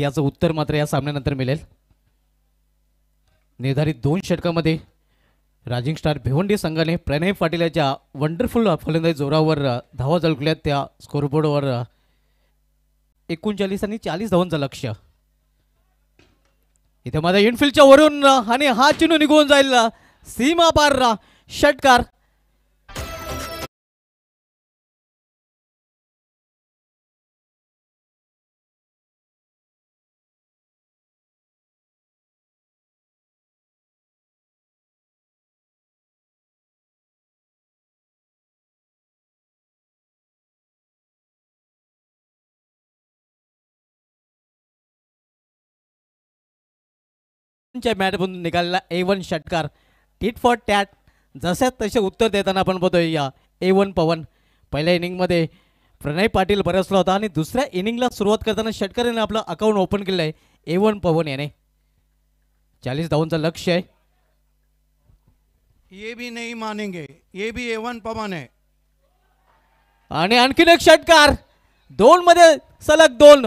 याचं उत्तर मात्र या सामन्यानंतर मिळेल निर्धारित दोन षटकामध्ये राजिंग स्टार भिवंडी संघाने प्रणय पाटील याच्या वंडरफुल फलंदाज जोरावर धावा झळकल्या त्या स्कोरबोर्डवर एकोणचाळीस आणि चाळीस धावांचं लक्ष इथे माझ्या इनफिल्डच्या वरून आणि हा चिन्ह निघून जाईल सीमा पार षटकार मॅटमधून निघालेला ए वन षटकार टिट फॉर टॅट जसे तसे उत्तर देताना आपण बघतोय या ए वन पवन पहिल्या इनिंग मध्ये प्रणय पाटील बरसला होता आणि दुसऱ्या इनिंगला सुरुवात करताना षटकार याने आपलं अकाउंट ओपन केलं आहे ए वन पवन याने चालीस धावांचं लक्ष आहे ये भी नाही मानेंगे ये भी ए वन पवन आहे आणि आणखीन एक षटकार दोन मध्ये सलग दोन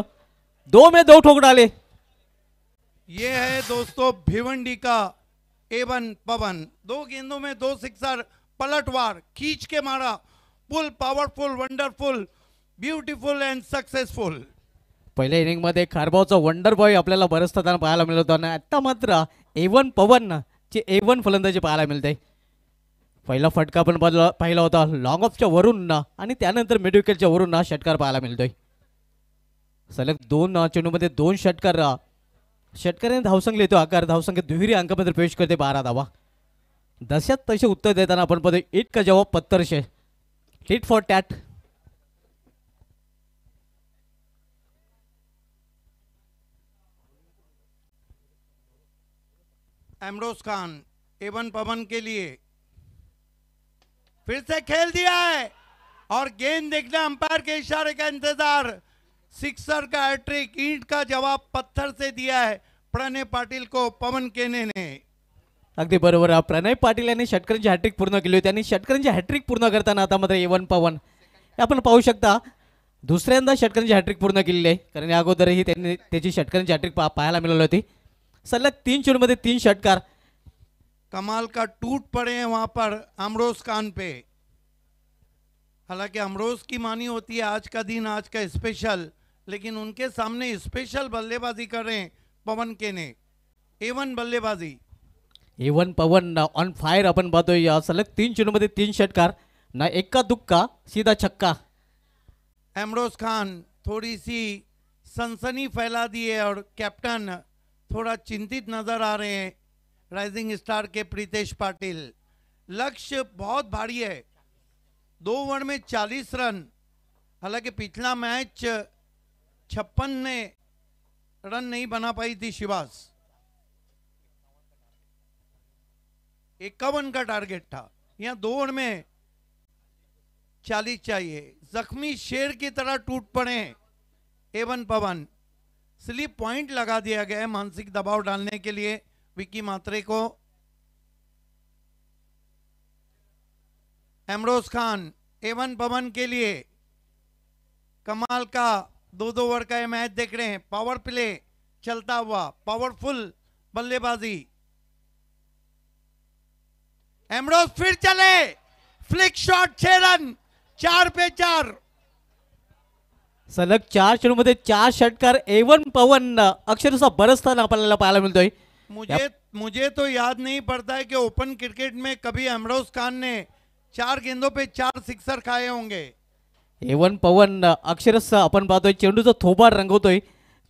दो मे दो ठोकडाले ये है दोस्तों भिवंडी का एवन पवन दो गेंदों में दो सिक्सर पलटवार खींच के मारा full powerful wonderful beautiful and successful पहिल्या इनिंग मध्ये खारबावचा वंडर बॉय आपल्याला बरस ताना पाहायला मिळत होता आता मात्र एवन पवन चे एवन फलंदाजी पाहायला मिळते पहिला फटका पण बदला पाहिला होता लॉंग ऑफच्या वरून ना आणि त्यानंतर मिडविकेटच्या वरून ना षटकार पाहायला मिळतोय सलग दोन चेंडूमध्ये दोन षटकार षटकऱ्याने धावसंघ लेते आकार दुहरी अंक पत्र पेश करते बारह धावा दशा तसे उत्तर देता अपन पद इट का जवाब पत्थर से tit for tat Emroz Khan A one Pawan के लिए फिर से खेल दिया है और गेंद देखना अंपायर के इशारे का इंतजार सिक्सर का हैट्रिक ईंट का जवाब पत्थर से दिया है प्रणय पाटिल को पवन केनेने अगदी बरबर आ, प्रणय पाटील यांनी षटकरांची हॅट्रिक पूर्ण के लिए आणि हट्रिक पूर्ण करता आता मात्र एवन पवन अपन पहू शकता दुसरंदा षटकरांची हट्रिक पूर्ण के लिए कारण अगोदर ही त्यांनी हट्रिक पहाय मिल होती सलग तीन चूड़ मध्य तीन षटकार कमाल का टूट पड़े हैं वहां पर अमरोज खान पे हालांकि अमरोज की मानी होती है आज का दिन आज का स्पेशल लेकिन उनके सामने स्पेशल बल्लेबाजी कर रहे हैं पवन के ने एवन बल्लेबाजी एवन पवन ऑन फायर अपन पहतो सलग तीन चेडू मध्य तीन षटकार ना एक्का दुक्का सीधा छक्का एमरोज खान थोड़ी सी सनसनी फैला दी है और कैप्टन थोड़ा चिंतित नजर आ रहे हैं राइजिंग स्टार के प्रीतेश पाटिल लक्ष्य बहुत भारी है दो ओवर में 40 रन हालांकि पिछला मैच छप्पन ने रन नहीं बना पाई थी शिवास इक्यावन का टारगेट था या दौड़ में चालीस चाहिए जख्मी शेर की तरह टूट पड़े एवन पवन स्लीप पॉइंट लगा दिया गया है मानसिक दबाव डालने के लिए विकी मात्रे को एमरोज खान एवन पवन के लिए कमाल का दो दो ओवर का ये मैच देख रहे हैं पावर प्ले चलता हुआ पावरफुल बल्लेबाजी एमरोज फिर चले फ्लिक शॉट छह रन चार पे चार सलग चार मध्य चार षटकार एवन पवन अक्षरशः बरस स्थान आपल्याला पाहायला मुझे मुझे तो याद नहीं पड़ता है कि ओपन क्रिकेट में कभी अमरोज खान ने चार गेंदों पे चार सिक्सर खाए होंगे एवन पवन अक्षरशः आपण पाहतोय चेंडूचा थोबाड रंगवतोय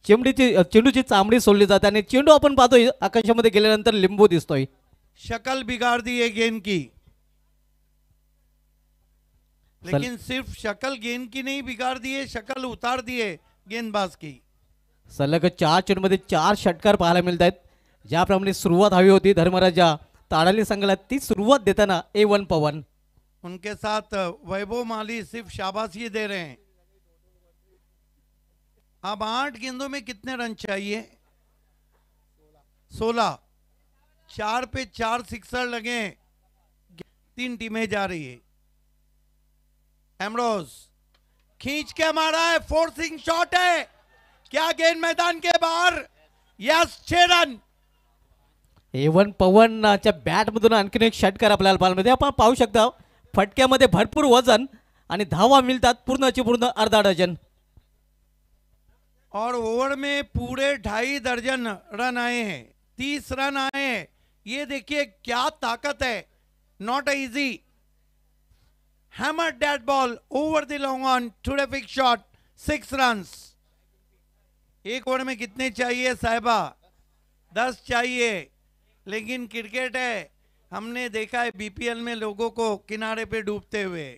चेंडूची चेंडूची चामडी सोडली जाते आणि चेंडू आपण पाहतोय आकाशामध्ये गेल्यानंतर लिंबू दिसतोय शकल बिगाड़ दी की लेकिन सिर्फ शकल गेंद की नहीं बिगाड़ दिये शकल उतार दिये गेंदबाज की सलग चार मध्ये चार षटकार पाहायला मिळत आहेत ज्याप्रमाणे सुरुवात हवी होती धर्मराजा ताडाली संघाला ती सुरुवात देताना ए वन पवन उनके साथ वैभव माली सिर्फ शाबाशी दे रहे हैं अब आठ गेंदों में कितने रन चाहिए सोलह चार पे चार सिक्सर लगे तीन टीमें जा रही है एमरोज खींच के मारा है फोर्सिंग शॉट है क्या गेंद मैदान के बाहर यस छे रन एवन पवन बैट अच्छा, मधुन एक षटकार आपल्याला पालमध्ये आपण पा शकता फटक्यामध्ये भरपूर वजन आणि धावा मिळतात पूर्णची पूर्ण अर्धा डजन और ओवर में पूरे ढाई दर्जन रन आए हैं तीस रन आए ये देखिए क्या ताकत है not easy hammer that ball over the long on terrific shot six run एक ओवर में कितने चाहिए साहिबा दस चाहिए लेकिन क्रिकेट है हमने देखा है बीपीएल में लोगों को किनारे पे डूबते हुए